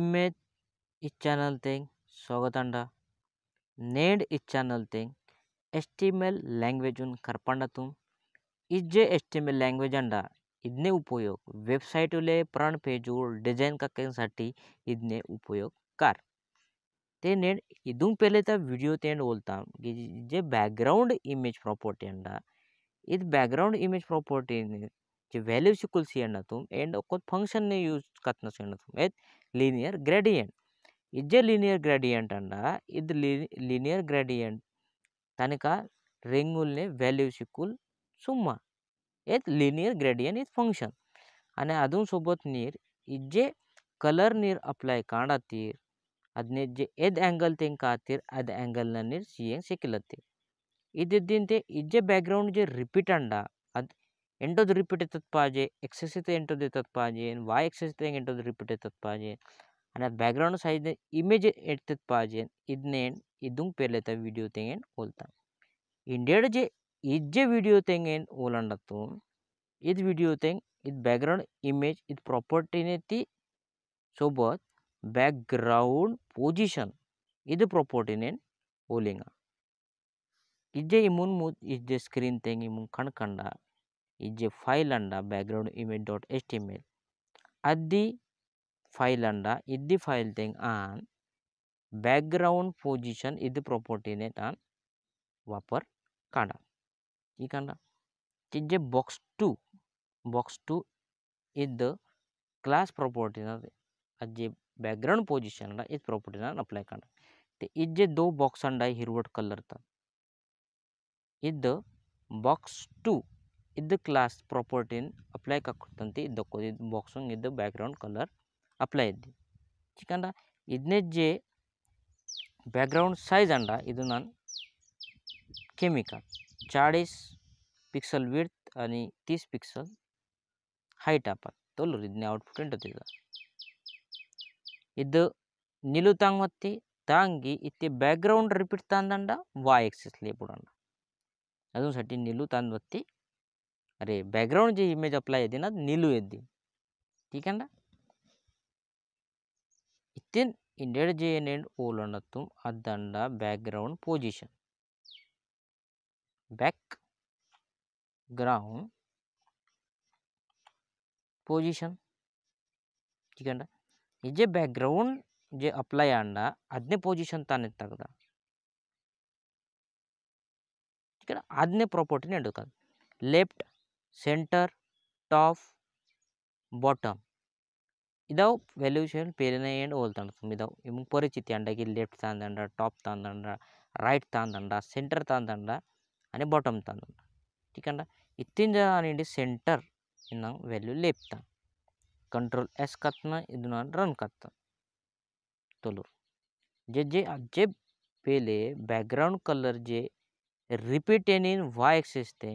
Image channel thing sogotanda ned channel thing html language un karpandatum इजे H T M language अंडा इतने उपयोग website उले प्रण वेबसाईटले डिजाइन का डिझाईन साथी इतने उपयोग कर ते नेड इदूं पहले तर वीडियो ते बोलता कि जे बैकग्राउंड इमेज प्रॉपर्टी अंडा इद बैकग्राउंड इमेज प्रॉपर्टी ने जे वैल्यू सिकुल सी अंडा तुम एंड ओकोत फंक्शन ने यूज करना सी अंडा तुम एट లీనియర్ గ్రేడియంట్ ఇజ్ ఏ లీనియర్ గ్రేడియంట్ అండ ఇది లీనియర్ గ్రేడియంట్ కనుక రింగుల్ని వాల్యూస్ ఈక్వల్ సుమ్మా एक लिनियर ग्रेडियन इज फंक्शन आणि अजून सोबत नीर जे कलर नीर अप्लाय कांडातीर ಅದನ್ನೇ ಜೆ ಎದ್ ಆ್ಯಂಗಲ್ ತೆಂಕ ಆತಿರ್ ಅದ ಆ್ಯಂಗಲ್ನ ನೀರು ಸಿಯಂಗೆ ಸಿಕ್ಕಿಲತ್ತಿ ಇದ್ದಿದ್ದಿಂತೆ ಇಜ್ಜೆ ಬ್ಯಾಕ್ಗ್ರೌಂಡ್ ಜೆ ರಿಪೀಟ್ ಅಂಡ into the repeated paje x is the into the paje and y x is the into the repeated paje and at background side the image at paje idne idung perleta video tengen olta indeed je ijje video tengen olandatu id video teng id background image id property ne ती सोबत background position ಇದು ಪ್ರೊಪೋರ್ಟಿನೇನ್ ಓಲಿಂಗ ಇಜ್ಜೆ ಇಮ್ಮುನ್ ಮುದ್ ಇಜ್ಜೆ screen ತೆಂಗ್ ಇಮ್ಮುನ್ ಕಣ್ಕಂಡ is a file under background image dot html at the file under is the file thing on background position is the property net and वापर काढा ही काढा की जे बॉक्स टू बॉक्स टू इज द क्लास प्रॉपर्टीनं जे बॅकग्राऊंड पोझिशनला इज प्रॉपर्टीनं अप्लाय काढा ते इज जे दो बॉक्स अंडा हिरवट कलरचा इज द box टू ಇದ್ದ ಕ್ಲಾಸ್ ಪ್ರಾಪರ್ಟಿನ ಅಪ್ಲೈ ಕಕ್ಕಂತ ಇದ್ದಕ್ಕೂ ಇದು ಬಾಕ್ಸಂಗ್ ಇದ್ದ ಬ್ಯಾಕ್ಗ್ರೌಂಡ್ ಕಲರ್ ಅಪ್ಲೈ ಇದ್ದು ಚಿಕಂಡ ಇದನ್ನೇ ಜೆ ಬ್ಯಾಕ್ಗ್ರೌಂಡ್ ಸೈಜ್ ಅಂಡ ಇದು ನಾನು ಕೆಮಿಕಲ್ ಚಾಳೀಸ್ ಪಿಕ್ಸಲ್ ವಿಡ್ತ್ आणि तीस पिक्सल हाईट आपण तोल रिदने आउटपुट ಎಂಟತ್ತಿದ ಇದು ನೀಲು ಮತ್ತೆ ತಾಂಗಿ ಇತ್ತೆ ಬ್ಯಾಕ್ಗ್ರೌಂಡ್ ರಿಪೀಟ್ ತಾಂದಂಡ ವಾಯ್ ಎಕ್ಸಿಸ್ ಅದೊಂದು ಅದೊಂದ್ಸಟಿ ನಿಲು ತಾಂದ್ ಒತ್ತಿ अरे बैकग्राउंड जो इमेज अप्लाई यदि ना तो नीलू यदि ठीक है ना इतन इंडेड जे एन एंड ओल तुम अदंड background position background position ठीक है ना इजे बैकग्राउंड जे अप्लाई आंडा अदने पोजीशन ताने तक ठीक है ना अदने प्रॉपर्टी ने लेफ्ट center top bottom ಇದಾವು ವ್ಯಾಲ್ಯೂಷನ್ ಪೇಲಿನ ಏನು ಹೋಲ್ತಾಂಡ್ತಮ್ ಇದಾವು ಇಮ್ಗೆ ಪರಿಚಿತಿ ಅಂಡಾಗಿ ಲೆಫ್ಟ್ ತಾಂದಂಡ ಟಾಪ್ ತಾಂದಂಡ రైట్ తాందండ సెంటర్ తాందండ అని బాటమ్ తాందండ ఠీకండ ఇత్తింజ అనేది సెంటర్ ఇన్న వాల్యూ లేపుతా కంట్రోల్ ఎస్ కత్తున ఇది రన్ కత్తా తొలూరు जे जे जे पेले बॅकग्राऊंड कलर जे रिपीट येणीन वाय एक्सीस ते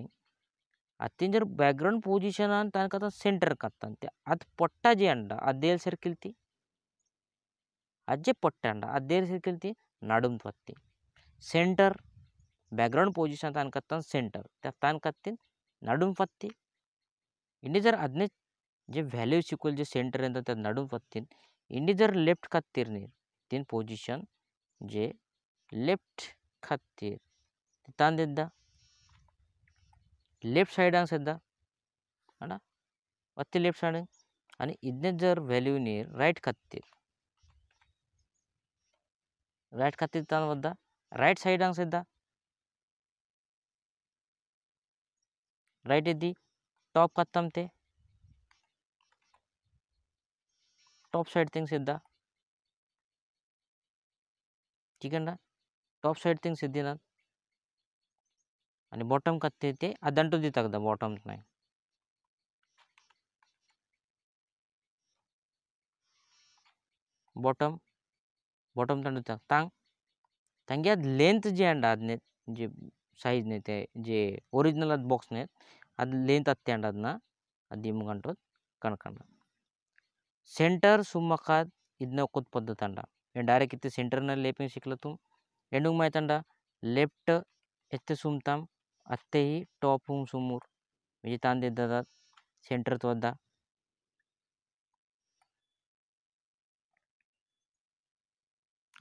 आतां जर बैकग्राउंड पोजिशन तक सेंटर कात्ता आज आतां जे जी अंडा आदेल सर्कल ती आतां जे पडटा अंडा आदेल सर्कल ती नाड़ पत्ती सेंटर बैकग्राउंड पोजिशन तक तान सेंटर तक नाड़ पत्ती इंडी जर आदने जे वैल्यू शिकल जे सेंटर नाड़ पत्ती इंडी जर लेफ्ट खातीर न्ही तीन पोजिशन जे लेफ्ट खातीर तान दिता लेफ्ट सायडान सद्दां कळ्ळें मात्शें लेफ्ट साइड आदने जर वेल्यू न्ही राइट खाता राइट रायट खातीर तान वता रायट सायडान सद्दां टॉप कात्तम ते टॉप साइड थिंग सिद्धा ठीक है ना टॉप साइड तीन सिद्धी ना आणि बॉटम ಕತ್ತೆ ಐತೆ ಅದಂಟುದಿ ತೆಗ್ದ ಬಾಟಮ್ಸ್ನ ಬಾಟಮ್ ಬಾಟಮ್ ತಂಡು तांग तांग्यात लेंथ जे हांडा आदने जे साईज न्ही ते जे ओरिजिनल बॉक्स न्ही आद लेंथ आत ते हांडात ना आदी मुगांटो कणकण सेंटर सुमकात ಇದನ್ನ ಒಕ್ಕದ ಪದ್ಧತಿ ಅಂಡ ಡೈರೆಕ್ಟ್ ಇತ್ತೆ ಸೆಂಟರ್ನಲ್ಲಿ ಲೇಪಿಂಗ್ ಸಿಕ್ಲ ತುಮ್ ಎಂಡುಗೆ ಮಾಯ್ತಂಡ ಲೆಫ್ಟ್ ಎತ್ತೆ ಸುಮ್ತಾಮ್ आत्ताही टॉप होऊन समोर म्हणजे ताण देत सेंटर सेंटरच वद्दा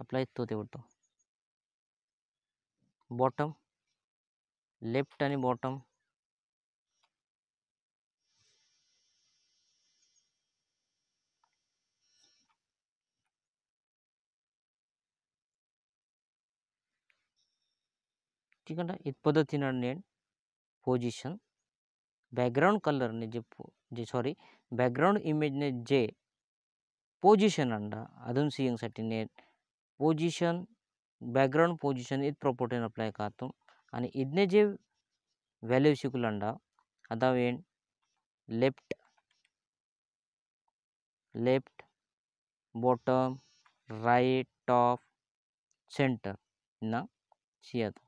आपला येतो तेवढतो बॉटम लेफ्ट आणि बॉटम ठीक है पद्धति ఎందుకంటే ఇది పద్ధతిన నేను પોઝિશન બેકગ્રાઉન્ડ जे सॉरी बैकग्राउंड इमेज ने जे पोजिशन પોઝિશન ಅಂಡ ಅದನ್ನು ने पोजिशन बैकग्राउंड पोजिशन इत प्रॉपर्टीन अप्लाय करतो आणि जे वैल्यू शिकल आता left left bottom right top centre ना शियात तो.